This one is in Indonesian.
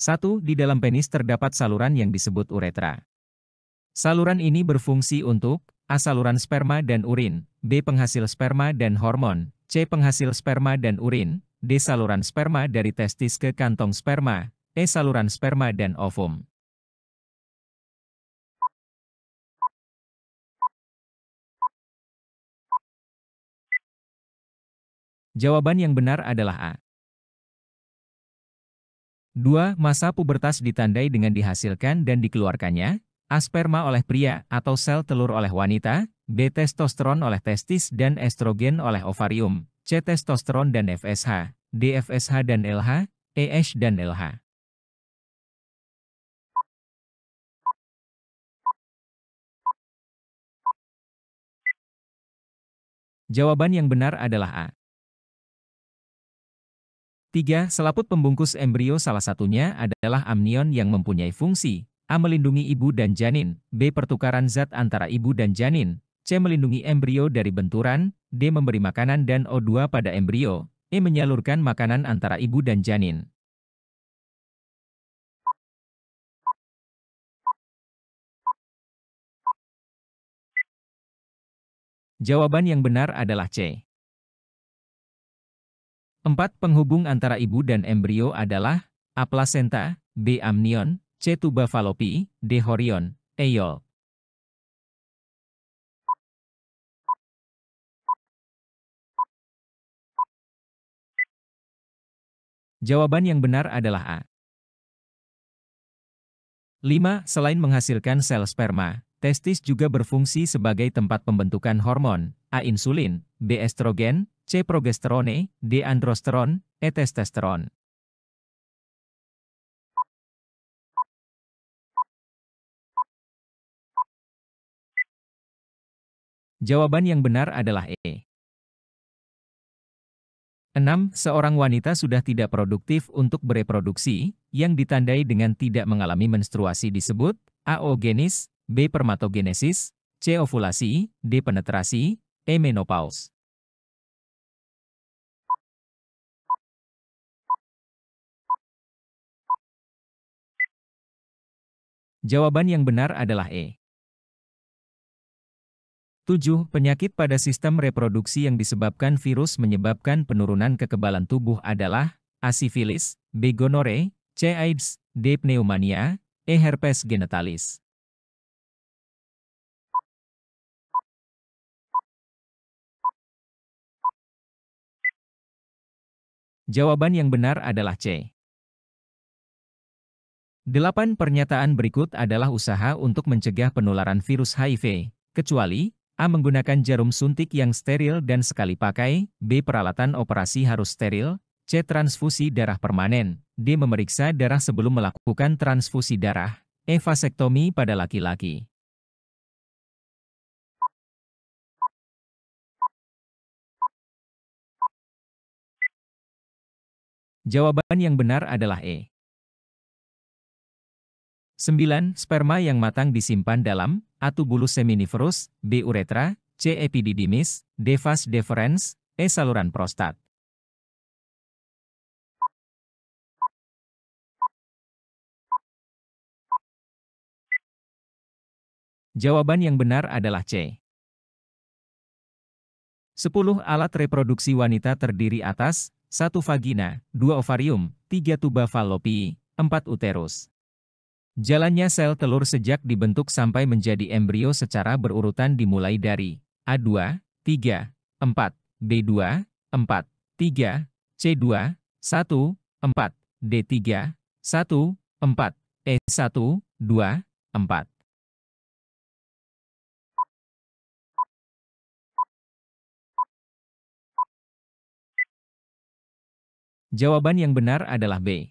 Satu, di dalam penis terdapat saluran yang disebut uretra. Saluran ini berfungsi untuk A. Saluran sperma dan urin, B. Penghasil sperma dan hormon, C. Penghasil sperma dan urin, D. Saluran sperma dari testis ke kantong sperma, E. Saluran sperma dan ovum. Jawaban yang benar adalah A. 2. Masa pubertas ditandai dengan dihasilkan dan dikeluarkannya, asperma oleh pria atau sel telur oleh wanita, B. Testosteron oleh testis dan estrogen oleh ovarium, C. Testosteron dan FSH, D. FSH dan LH, E. H dan LH. Jawaban yang benar adalah A. 3. Selaput pembungkus embrio salah satunya adalah amnion yang mempunyai fungsi A. Melindungi ibu dan janin B. Pertukaran zat antara ibu dan janin C. Melindungi embrio dari benturan D. Memberi makanan dan O2 pada embrio E. Menyalurkan makanan antara ibu dan janin Jawaban yang benar adalah C. Empat penghubung antara ibu dan embrio adalah A. Placenta, B. Amnion, C. Tuba falopi, D. Horion, E. Yol. Jawaban yang benar adalah A. 5. Selain menghasilkan sel sperma, Testis juga berfungsi sebagai tempat pembentukan hormon, A. Insulin, B. Estrogen, C. Progesterone, D. Androsteron, E. Testosteron. Jawaban yang benar adalah E. 6. Seorang wanita sudah tidak produktif untuk bereproduksi, yang ditandai dengan tidak mengalami menstruasi disebut aogenis, B. Permatogenesis, C. Ovulasi, D. Penetrasi, E. Menopause. Jawaban yang benar adalah E. 7. Penyakit pada sistem reproduksi yang disebabkan virus menyebabkan penurunan kekebalan tubuh adalah A. Sifilis, B. Gonore, C. AIDS, D. Pneumonia, E. Herpes genitalis. Jawaban yang benar adalah C. Delapan pernyataan berikut adalah usaha untuk mencegah penularan virus HIV, kecuali A. Menggunakan jarum suntik yang steril dan sekali pakai, B. Peralatan operasi harus steril, C. Transfusi darah permanen, D. Memeriksa darah sebelum melakukan transfusi darah, E. Vasektomi pada laki-laki. Jawaban yang benar adalah E. 9. Sperma yang matang disimpan dalam A. Tubulus seminiferus, B. uretra, C. epididymis, D. vas deferens, E. saluran prostat. Jawaban yang benar adalah C. 10. Alat reproduksi wanita terdiri atas 1 vagina, 2 ovarium, 3 tuba falopi, 4 uterus. Jalannya sel telur sejak dibentuk sampai menjadi embrio secara berurutan dimulai dari A2, 3, 4, B2, 4, 3, C2, 1, 4, D3, 1, 4, E1, 2, 4. Jawaban yang benar adalah B.